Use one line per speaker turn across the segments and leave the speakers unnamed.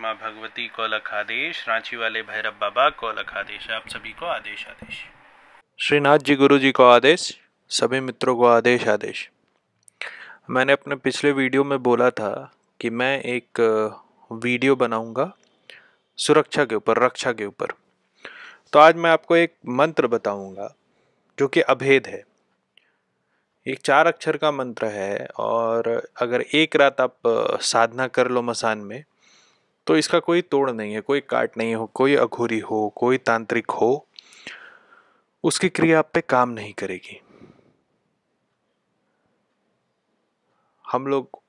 माँ भगवती को लखादेश रांची वाले भैरव बाबा को लखादेश आप सभी को आदेश आदेश श्रीनाथ जी गुरु जी को आदेश सभी मित्रों को आदेश आदेश मैंने अपने पिछले वीडियो में बोला था कि मैं एक वीडियो बनाऊंगा सुरक्षा के ऊपर रक्षा के ऊपर तो आज मैं आपको एक मंत्र बताऊंगा जो कि अभेद है एक चार अक्षर का मंत्र है और अगर एक रात आप साधना कर लो मसान में तो इसका कोई तोड़ नहीं है कोई काट नहीं हो कोई अघोरी हो कोई तांत्रिक हो उसकी क्रिया आप पे काम नहीं करेगी हम लोग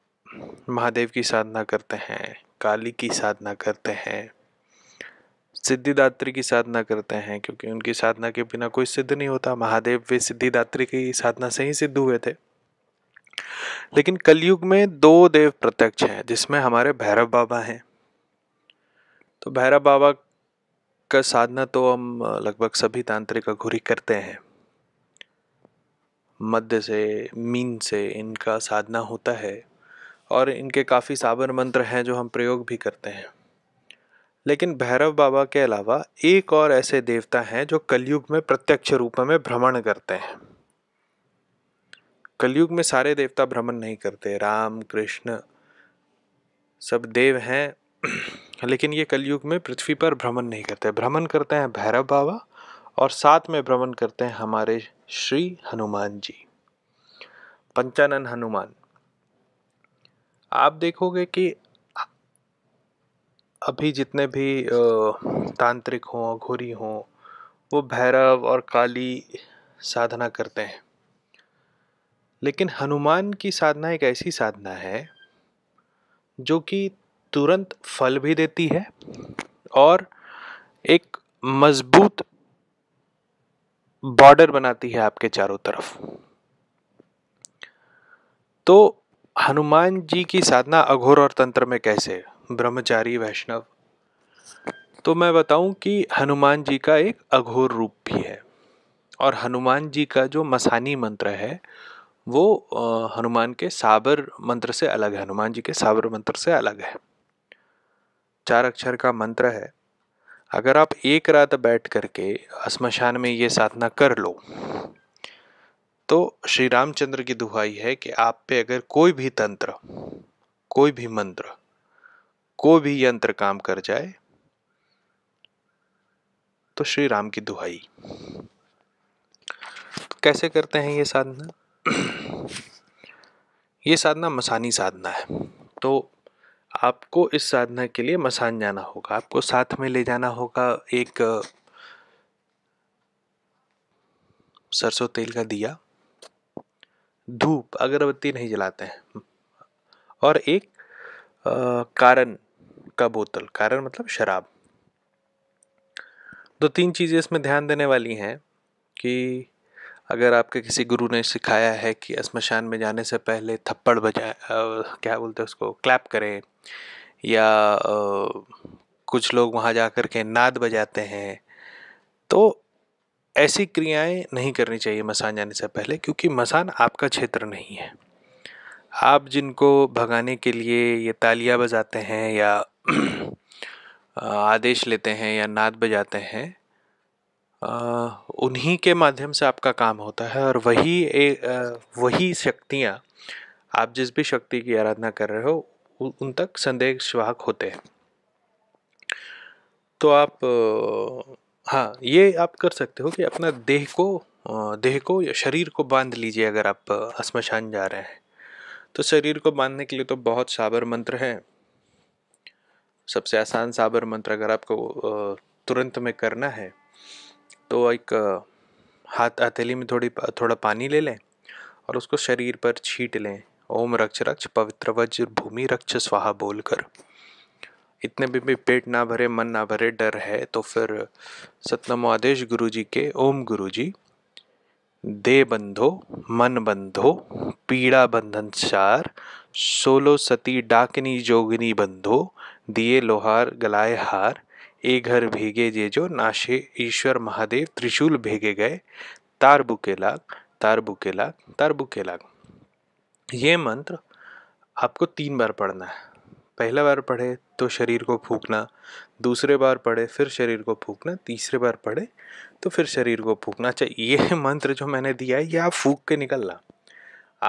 महादेव की साधना करते हैं काली की साधना करते हैं सिद्धिदात्री की साधना करते हैं क्योंकि उनकी साधना के बिना कोई सिद्ध नहीं होता महादेव वे सिद्धिदात्री की साधना से ही सिद्ध हुए थे लेकिन कलयुग में दो देव प्रत्यक्ष हैं जिसमें हमारे भैरव बाबा हैं तो भैरव बाबा का साधना तो हम लगभग सभी तांत्रिक अघोरी करते हैं मध्य से मीन से इनका साधना होता है और इनके काफ़ी साबर मंत्र हैं जो हम प्रयोग भी करते हैं लेकिन भैरव बाबा के अलावा एक और ऐसे देवता हैं जो कलयुग में प्रत्यक्ष रूप में भ्रमण करते हैं कलयुग में सारे देवता भ्रमण नहीं करते राम कृष्ण सब देव हैं लेकिन ये कलयुग में पृथ्वी पर भ्रमण नहीं करते भ्रमण करते हैं भैरव बाबा और साथ में भ्रमण करते हैं हमारे श्री हनुमान जी पंचानन हनुमान आप देखोगे कि अभी जितने भी तांत्रिक हों घोरी हों वो भैरव और काली साधना करते हैं लेकिन हनुमान की साधना एक ऐसी साधना है जो कि तुरंत फल भी देती है और एक मजबूत बॉर्डर बनाती है आपके चारों तरफ तो हनुमान जी की साधना अघोर और तंत्र में कैसे ब्रह्मचारी वैष्णव तो मैं बताऊं कि हनुमान जी का एक अघोर रूप भी है और हनुमान जी का जो मसानी मंत्र है वो हनुमान के साबर मंत्र से अलग है हनुमान जी के साबर मंत्र से अलग है चार अक्षर का मंत्र है अगर आप एक रात बैठ करके श्मशान में ये साधना कर लो तो श्री रामचंद्र की दुहाई है कि आप पे अगर कोई भी तंत्र कोई भी मंत्र कोई भी यंत्र काम कर जाए तो श्री राम की दुहाई तो कैसे करते हैं ये साधना ये साधना मसानी साधना है तो आपको इस साधना के लिए मसान जाना होगा आपको साथ में ले जाना होगा एक सरसों तेल का दिया धूप अगरबत्ती नहीं जलाते हैं और एक आ, कारण का बोतल कारण मतलब शराब दो तो तीन चीज़ें इसमें ध्यान देने वाली हैं कि अगर आपके किसी गुरु ने सिखाया है कि स्मशान में जाने से पहले थप्पड़ बजाए क्या बोलते हैं उसको क्लैप करें या आ, कुछ लोग वहाँ जा कर के नाद बजाते हैं तो ऐसी क्रियाएं नहीं करनी चाहिए मसान जाने से पहले क्योंकि मसान आपका क्षेत्र नहीं है आप जिनको भगाने के लिए ये तालियां बजाते हैं या आदेश लेते हैं या नाद बजाते हैं उन्हीं के माध्यम से आपका काम होता है और वही ए, वही शक्तियाँ आप जिस भी शक्ति की आराधना कर रहे हो उन तक संदेह स्वाहक होते हैं तो आप हाँ ये आप कर सकते हो कि अपना देह को देह को या शरीर को बांध लीजिए अगर आप श्मशान जा रहे हैं तो शरीर को बांधने के लिए तो बहुत साबर मंत्र हैं सबसे आसान साबर मंत्र अगर आपको तुरंत में करना है तो एक हाथ हथेली में थोड़ी थोड़ा पानी ले लें और उसको शरीर पर छीट लें ओम रक्ष रक्ष पवित्र वज्र भूमि रक्ष स्वाहा बोलकर इतने भी, भी पेट ना भरे मन ना भरे डर है तो फिर सतनमो आदेश गुरु जी के ओम गुरु जी दे बंधो मन बंधो पीड़ा बंधन सार सोलो सती डाकनी जोगनी बंधो दिए लोहार गलाए हार ए घर भेगे जे जो नाशे ईश्वर महादेव त्रिशूल भेगे गए तार बुके लाग तार बुके लाग तार बुके लाग ये मंत्र आपको तीन बार पढ़ना है पहला बार पढ़े तो शरीर को फूकना दूसरे बार पढ़े फिर शरीर को फूकना तीसरे बार पढ़े तो फिर शरीर को फूकना अच्छा ये मंत्र जो मैंने दिया है ये आप फूक के निकलना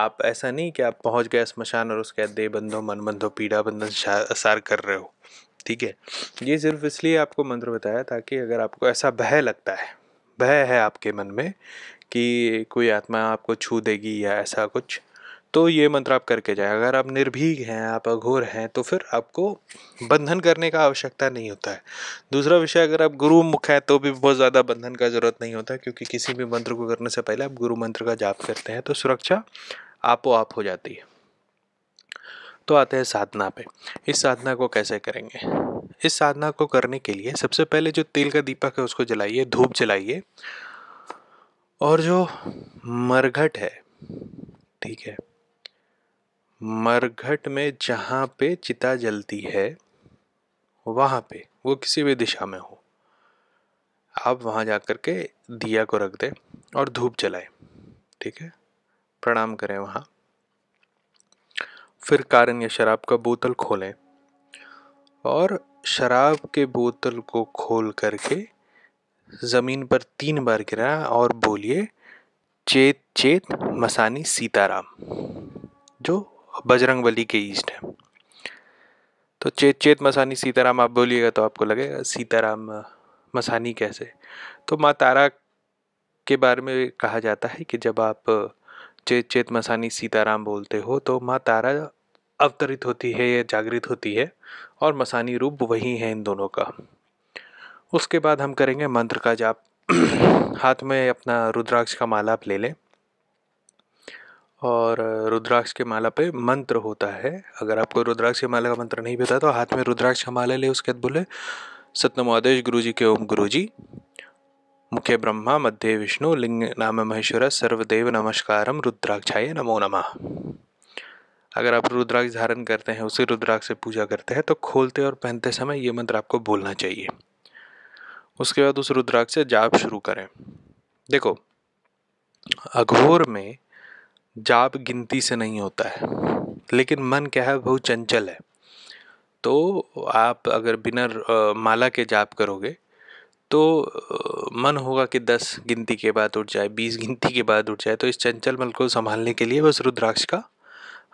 आप ऐसा नहीं कि आप पहुंच गए स्मशान और उसके दे बंधो मन बंधो पीड़ा बंधन सार कर रहे हो ठीक है ये सिर्फ इसलिए आपको मंत्र बताया ताकि अगर आपको ऐसा भय लगता है भय है आपके मन में कि कोई आत्मा आपको छू देगी या ऐसा कुछ तो ये मंत्र आप करके जाए अगर आप निर्भीक हैं आप अघोर हैं तो फिर आपको बंधन करने का आवश्यकता नहीं होता है दूसरा विषय अगर आप गुरु मुख हैं तो भी बहुत ज़्यादा बंधन का ज़रूरत नहीं होता क्योंकि किसी भी मंत्र को करने से पहले आप गुरु मंत्र का जाप करते हैं तो सुरक्षा आपो आप हो जाती है तो आते हैं साधना पे इस साधना को कैसे करेंगे इस साधना को करने के लिए सबसे पहले जो तेल का दीपक है उसको जलाइए धूप जलाइए और जो मरघट है ठीक है मरघट में जहाँ पे चिता जलती है वहाँ पे वो किसी भी दिशा में हो आप वहाँ जा कर के दिया को रख दें और धूप जलाएं ठीक है प्रणाम करें वहाँ फिर कारण या शराब का बोतल खोलें और शराब के बोतल को खोल करके ज़मीन पर तीन बार गिराएं और बोलिए चेत चेत मसानी सीताराम जो बजरंग बली के ईस्ट है तो चेत चेत मसानी सीताराम आप बोलिएगा तो आपको लगेगा सीताराम मसानी कैसे तो माँ तारा के बारे में कहा जाता है कि जब आप चेत चेत मसानी सीताराम बोलते हो तो माँ तारा अवतरित होती है या जागृत होती है और मसानी रूप वही है इन दोनों का उसके बाद हम करेंगे मंत्र का जाप हाथ में अपना रुद्राक्ष का माला आप ले लें और रुद्राक्ष के माला पे मंत्र होता है अगर आपको रुद्राक्ष के माला का मंत्र नहीं पता तो हाथ में रुद्राक्ष का माला ले उसके बाद बोले सत्यमोदेश गुरु जी के ओम गुरु जी मुख्य ब्रह्मा मध्य विष्णु लिंग नाम महेश्वर सर्वदेव नमस्कार रुद्राक्षाय नमो नमः अगर आप रुद्राक्ष धारण करते हैं उसी रुद्राक्ष से पूजा करते हैं तो खोलते और पहनते समय ये मंत्र आपको बोलना चाहिए उसके बाद उस रुद्राक्ष से जाप शुरू करें देखो अघोर में जाप गिनती से नहीं होता है लेकिन मन क्या है बहुत चंचल है तो आप अगर बिना माला के जाप करोगे तो मन होगा कि दस गिनती के बाद उठ जाए बीस गिनती के बाद उठ जाए तो इस चंचल मन को संभालने के लिए बस रुद्राक्ष का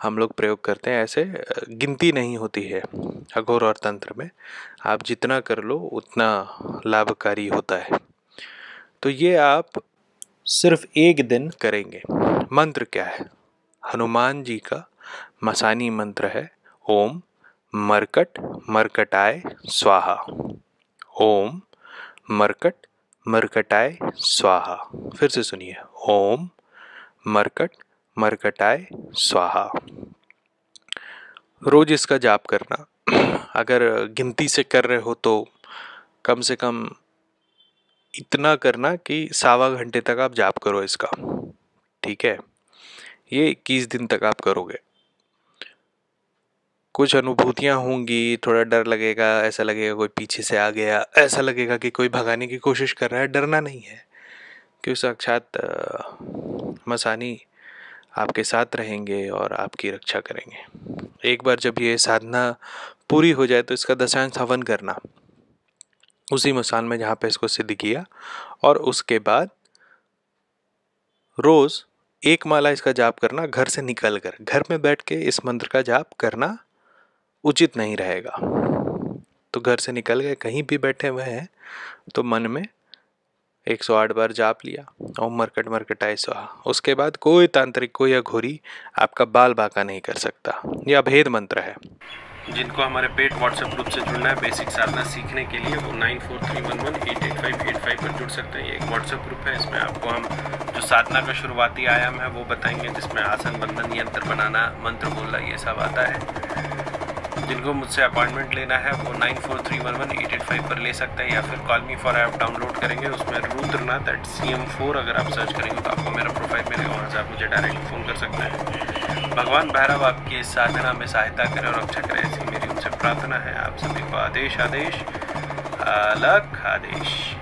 हम लोग प्रयोग करते हैं ऐसे गिनती नहीं होती है अघोर और तंत्र में आप जितना कर लो उतना लाभकारी होता है तो ये आप सिर्फ एक दिन करेंगे मंत्र क्या है हनुमान जी का मसानी मंत्र है ओम मरकट मरकटाय स्वाहा ओम मरकट मरकटाय स्वाहा फिर से सुनिए ओम मरकट मरकटाय स्वाहा रोज इसका जाप करना अगर गिनती से कर रहे हो तो कम से कम इतना करना कि सावा घंटे तक आप जाप करो इसका ठीक है ये इक्कीस दिन तक आप करोगे कुछ अनुभूतियाँ होंगी थोड़ा डर लगेगा ऐसा लगेगा कोई पीछे से आ गया ऐसा लगेगा कि कोई भगाने की कोशिश कर रहा है डरना नहीं है क्यों साक्षात मसानी आपके साथ रहेंगे और आपकी रक्षा करेंगे एक बार जब ये साधना पूरी हो जाए तो इसका दशांश हवन करना उसी मसान में जहाँ पे इसको सिद्ध किया और उसके बाद रोज़ एक माला इसका जाप करना घर से निकल कर घर में बैठ के इस मंत्र का जाप करना उचित नहीं रहेगा तो घर से निकल गए कहीं भी बैठे हुए हैं तो मन में 108 बार जाप लिया ओम मरकट मरकटाई स्वाहा उसके बाद कोई तांत्रिक कोई या घोरी आपका बाल बाका नहीं कर सकता यह अभेद मंत्र है जिनको हमारे पेट व्हाट्सएप ग्रुप से जुड़ना है बेसिक साधना सीखने के लिए वो nine four three one one eight eight five eight five पर जुड़ सकते हैं एक व्हाट्सएप ग्रुप है इसमें आपको हम जो साधना का शुरुआती आयाम है वो बताएंगे जिसमें आसन बंधन यंत्र बनाना मंत्र बोलना ये सब आता है जिनको मुझसे अपॉइंटमेंट लेना है वो nine four three one one eight eight five पर ले सकते हैं या फिर कॉलमी फॉर ऐप डाउनलोड करेंगे उसमें Rudranath eight C M four अगर आप सर्च करेंगे तो आपको मेरा प्रोफाइल मिलेगा वहाँ से आप मुझे डायरेक्ट फ़ोन कर सकते हैं भगवान भैरव आपकी इस साधना में सहायता करें और रक्षा अच्छा करें ऐसी मेरी उनसे प्रार्थना है आप सभी को आदेश आदेश अलग आदेश